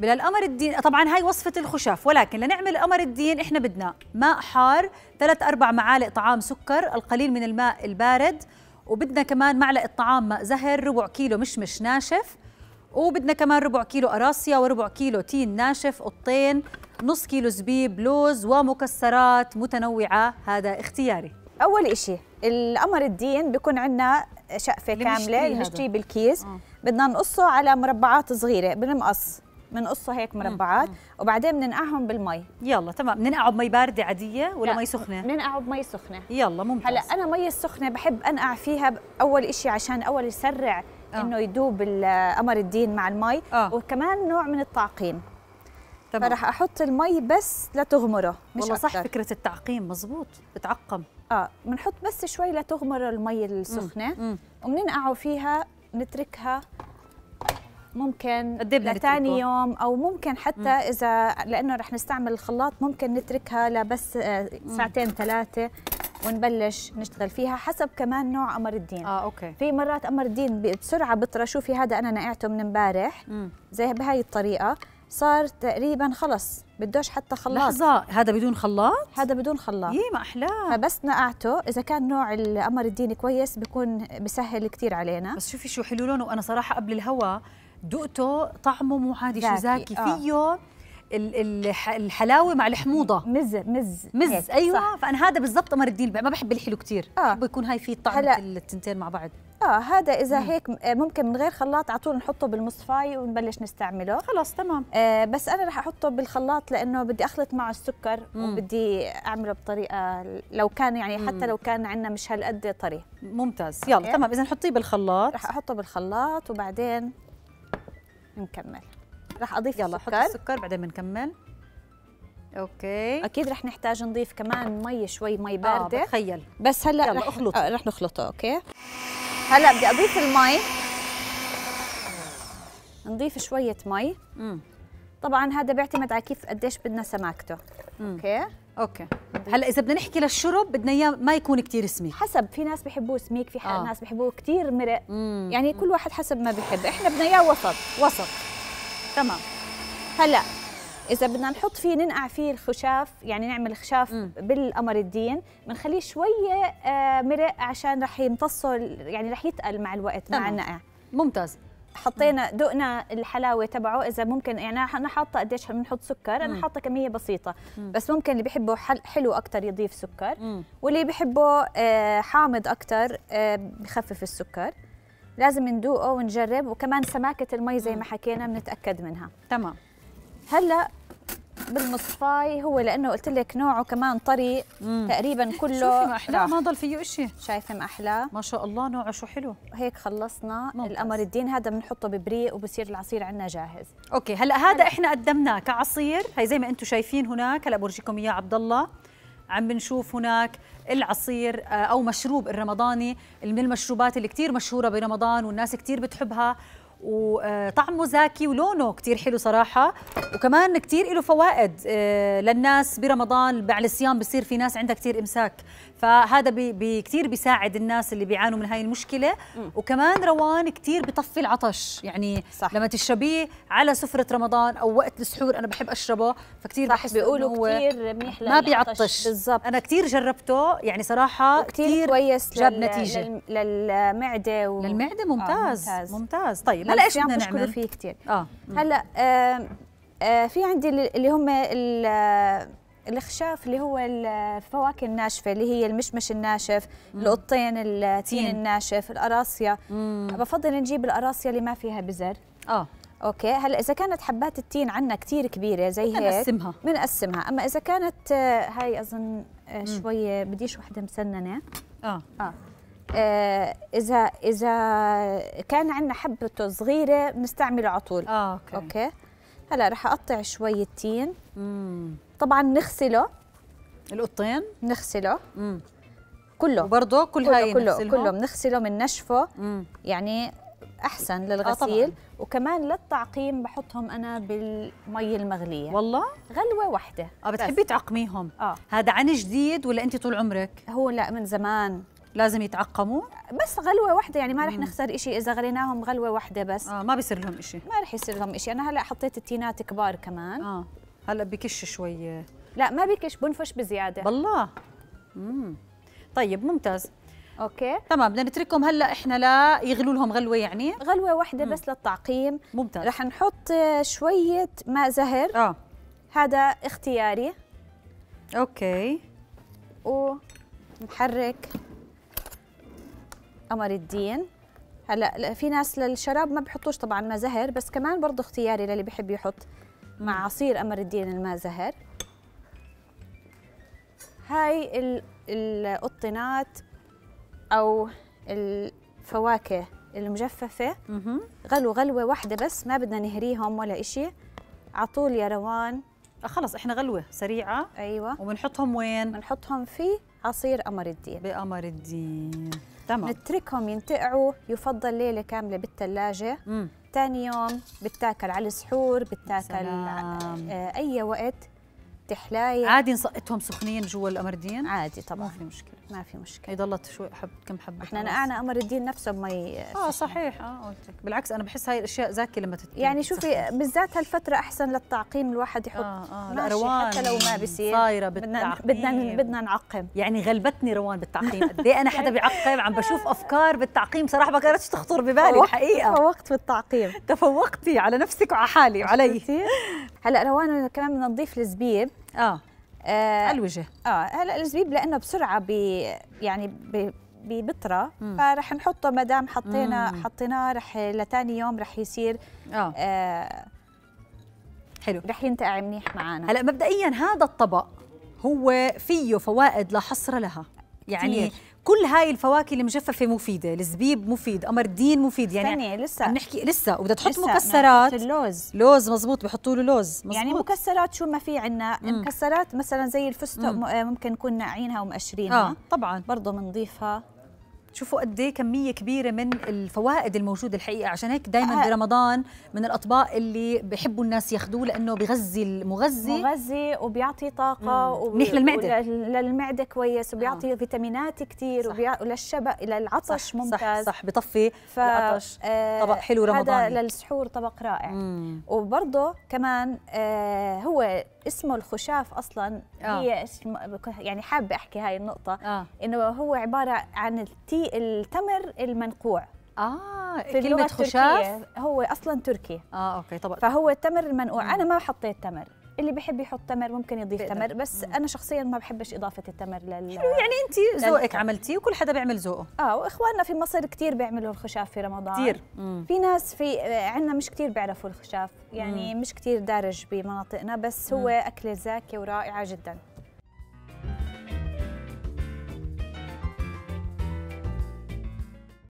بلا القمر الدين طبعا هاي وصفة الخشاف ولكن لنعمل قمر الدين احنا بدنا ماء حار ثلاث أربع معالق طعام سكر القليل من الماء البارد وبدنا كمان معلقة طعام ماء زهر ربع كيلو مشمش ناشف وبدنا كمان ربع كيلو اراسيا وربع كيلو تين ناشف قطين نص كيلو زبيب لوز ومكسرات متنوعة هذا اختياري أول إشي القمر الدين بيكون عندنا شقفة كاملة بنشتريه بالكيس آه. بدنا نقصه على مربعات صغيرة بالمقص بنقصه هيك مربعات وبعدين بننقعهم بالمي يلا تمام بننقعه بمي بارده عاديه ولا مي سخنه بننقعه بمي سخنه يلا ممتاز هلا انا مي السخنه بحب انقع فيها اول شيء عشان اول يسرع آه. انه يدوب قمر الدين مع المي آه. وكمان نوع من التعقيم تمام. فراح احط المي بس لتغمره مش والله صح فكره التعقيم مزبوط بتعقم اه بنحط بس شوي لتغمر المي السخنه وبننقعه فيها نتركها ممكن لتاني يوم او ممكن حتى مم. اذا لانه رح نستعمل الخلاط ممكن نتركها لبس آه، ساعتين ثلاثه ونبلش نشتغل فيها حسب كمان نوع قمر الدين اه اوكي في مرات قمر الدين بسرعه بطرى شوفي هذا انا نقعته من امبارح زي بهاي الطريقه صار تقريبا خلص بدوش حتى خلاط لحظة هذا بدون خلاط؟ هذا بدون خلاط يي إيه، ما أحلاه فبس نقعته إذا كان نوع القمر الدين كويس بيكون بسهل كثير علينا بس شوفي شو حلو لونه وأنا صراحة قبل الهوا دقته طعمه مو عادي شو زاكي آه. فيه الحلاوه مع الحموضه مز مز مز هيك. ايوه صح. فانا هذا بالضبط امر الدين ما بحب الحلو كثير آه. بحب يكون هاي في طعم التنتين مع بعض اه هذا اذا مم. هيك آه، ممكن من غير خلاط على طول نحطه بالمصفاي ونبلش نستعمله خلاص تمام آه بس انا رح احطه بالخلاط لانه بدي اخلط معه السكر مم. وبدي اعمله بطريقه لو كان يعني مم. حتى لو كان عندنا مش هالقد طري ممتاز يلا تمام اذا حطيه بالخلاط رح احطه بالخلاط وبعدين نكمل رح اضيف يلا السكر حط السكر بعدين بنكمل اوكي اكيد رح نحتاج نضيف كمان مي شوي مي آه، بارده آه تخيل بس هلا يلا رح اخلط آه رح نخلطه اوكي هلا بدي اضيف المي نضيف شويه مي طبعا هذا بيعتمد على كيف قديش بدنا سماكته اوكي اوكي هلا اذا بدنا نحكي للشرب بدنا اياه ما يكون كثير سميك حسب في ناس بحبوه سميك في آه. ناس بحبوه كثير مرق مم. يعني كل واحد حسب ما بحب احنا بدنا اياه وسط وسط تمام هلا اذا بدنا نحط فيه ننقع فيه الخشاف يعني نعمل خشاف مم. بالقمر الدين بنخليه شويه آه، مرق عشان رح يمتصه يعني رح يتقل مع الوقت مع النقع ممتاز حطينا دقنا الحلاوه تبعه اذا ممكن يعني انا حاطه قديش بنحط سكر انا حاطه كميه بسيطه بس ممكن اللي بحبه حلو اكثر يضيف سكر واللي بحبه آه، حامض اكثر آه، بخفف السكر لازم ندوقه ونجرب وكمان سماكه المي زي ما حكينا بنتاكد منها تمام هلا بالمصفاي هو لانه قلت لك نوعه كمان طري تقريبا كله شوفي ما احلى ما ضل فيه شيء شايفه ما احلى ما شاء الله نوعه شو حلو هيك خلصنا القمر الدين هذا بنحطه ببريق وبصير العصير عندنا جاهز اوكي هلا هذا هل... احنا قدمناه كعصير هي زي ما انتم شايفين هناك هلا بورجيكم اياه عبد الله عم بنشوف هناك العصير آه، او مشروب الرمضاني من المشروبات اللي كثير مشهوره برمضان والناس كثير بتحبها وطعمه زاكي ولونه كتير حلو صراحة وكمان كتير له فوائد آه، للناس برمضان بعد الصيام بصير في ناس عندها كتير إمساك فهذا بي بي كثير بيساعد الناس اللي بيعانوا من هاي المشكله م. وكمان روان كثير بطفي العطش يعني صح. لما تشربيه على سفره رمضان او وقت السحور انا بحب اشربه فكثير بحس بيقولوا كثير منيح ما بيعطش بالضبط انا كثير جربته يعني صراحه كثير كويس جاب لل... نتيجه لل... للمعده و... للمعده ممتاز آه ممتاز. ممتاز طيب هلا ايش بدنا نعمل فيه كثير اه هلا آه آه في عندي اللي هم الخشاف اللي هو الفواكه الناشفه اللي هي المشمش الناشف مم. القطين التين الناشف القراصيه بفضل نجيب القراصيه اللي ما فيها بذر اه اوكي هلا اذا كانت حبات التين عندنا كثير كبيره زي هيك بنقسمها بنقسمها اما اذا كانت آه، هاي اظن آه، شويه بديش وحده مسننه اه اه, آه، اذا اذا كان عندنا حبته صغيره بنستعمله على طول اه اوكي, أوكي. هلا رح اقطع شويه تين امم طبعا نغسله القطين نغسله كله وبرضه كل هاي كله نغسله. كله بنغسله من نشفه مم. يعني احسن آه، للغسيل آه وكمان للتعقيم بحطهم انا بالمي المغليه والله غلوه واحده اه بتحبي تعقميهم اه هذا عن جديد ولا انت طول عمرك هو لا من زمان لازم يتعقموا بس غلوه واحده يعني ما رح نخسر شيء اذا غليناهم غلوه واحده بس اه ما بيصير لهم شيء ما رح يصير لهم شيء انا هلا حطيت التينات كبار كمان اه هلا بكش شوي لا ما بكش بنفش بزياده بالله امم طيب ممتاز اوكي تمام بدنا نتركهم هلا احنا لا يغلوا لهم غلوه يعني غلوه واحده بس للتعقيم ممتاز رح نحط شويه ماء زهر اه هذا اختياري اوكي ونحرك قمر الدين هلا في ناس للشراب ما بحطوش طبعا زهر بس كمان برضه اختياري للي بحب يحط مع عصير قمر الدين الماء زهر هاي القطنات او الفواكه المجففة غلو غلوة واحدة بس ما بدنا نهريهم ولا إشي عطول يا روان آه، خلص احنا غلوة سريعة ايوه وبنحطهم وين؟ بنحطهم في عصير قمر الدين بقمر الدين تمام نتركهم ينتقعوا يفضل ليلة كاملة بالثلاجة ثاني يوم بتاكل على السحور بتاكل سلام. آه، اي وقت تحلاية عادي نسقطهم سخنين جوا القمردين عادي طبعا ما في مشكله ما في مشكله يضل شوي حب كم حبه احنا نقعنا امر الدين نفسه بمي اه صحيح اه قلت لك بالعكس انا بحس هاي الاشياء زاكي لما تتكلم يعني شوفي بالذات هالفتره احسن للتعقيم الواحد يحط آه آه روان حتى لو ما بصير صايره بالتعقيم بدنا بدنا نعقم يعني غلبتني روان بالتعقيم قد ايه انا حدا بيعقم عم بشوف افكار بالتعقيم صراحه ما كانتش تخطر ببالي الحقيقه تفوقت بالتعقيم تفوقتي على نفسك وعلى حالي وعلي هلا روان كمان بنضيف الزبيب اه آه الوجه اه هلا الزبيب لانه بسرعه بي يعني بي ببطره فرح نحطه ما دام حطينا حطيناه رح لتاني يوم رح يصير آه. آه حلو رح ينتقع منيح معنا هلا مبدئيا هذا الطبق هو فيه فوائد لا حصر لها يعني كتير. كل هاي الفواكه المجففه مفيده الزبيب مفيد قمر الدين مفيد يعني ثانية لسه عم نحكي لسه وبدها تحط مكسرات اللوز لوز مزبوط بحطوا له لوز يعني مزبوط. يعني مكسرات شو ما في عندنا مكسرات مثلا زي الفستق آه، ممكن نكون ناعينها ومقشرينها آه طبعا برضه بنضيفها شوفوا قد ايه كميه كبيره من الفوائد الموجوده الحقيقه عشان هيك دائما آه. برمضان من الاطباق اللي بحبوا الناس ياخذوه لانه بغذي المغذي مغذي وبيعطي طاقه ومنيح للمعده للمعده كويس وبيعطي آه. فيتامينات كثير وللشبق للعطش صح ممتاز صح صح بطفي ف... العطش آه، طبق حلو رمضان هذا للسحور طبق رائع مم. وبرضه كمان آه هو اسمه الخشاف اصلا آه. هي يعني حابه احكي هاي النقطه آه. انه هو عباره عن التي التمر المنقوع اه في كلمة خشاف هو اصلا تركي اه اوكي طبعا فهو التمر المنقوع مم. انا ما حطيت تمر اللي بيحب يحط تمر ممكن يضيف بقدر. تمر بس مم. انا شخصيا ما بحبش اضافه التمر لل حلو يعني انت ذوقك عملتيه وكل حدا بيعمل ذوقه اه واخواننا في مصر كثير بيعملوا الخشاف في رمضان كثير في ناس في آه، عندنا مش كثير بيعرفوا الخشاف يعني مم. مش كثير دارج بمناطقنا بس هو مم. اكله زاكيه ورائعه جدا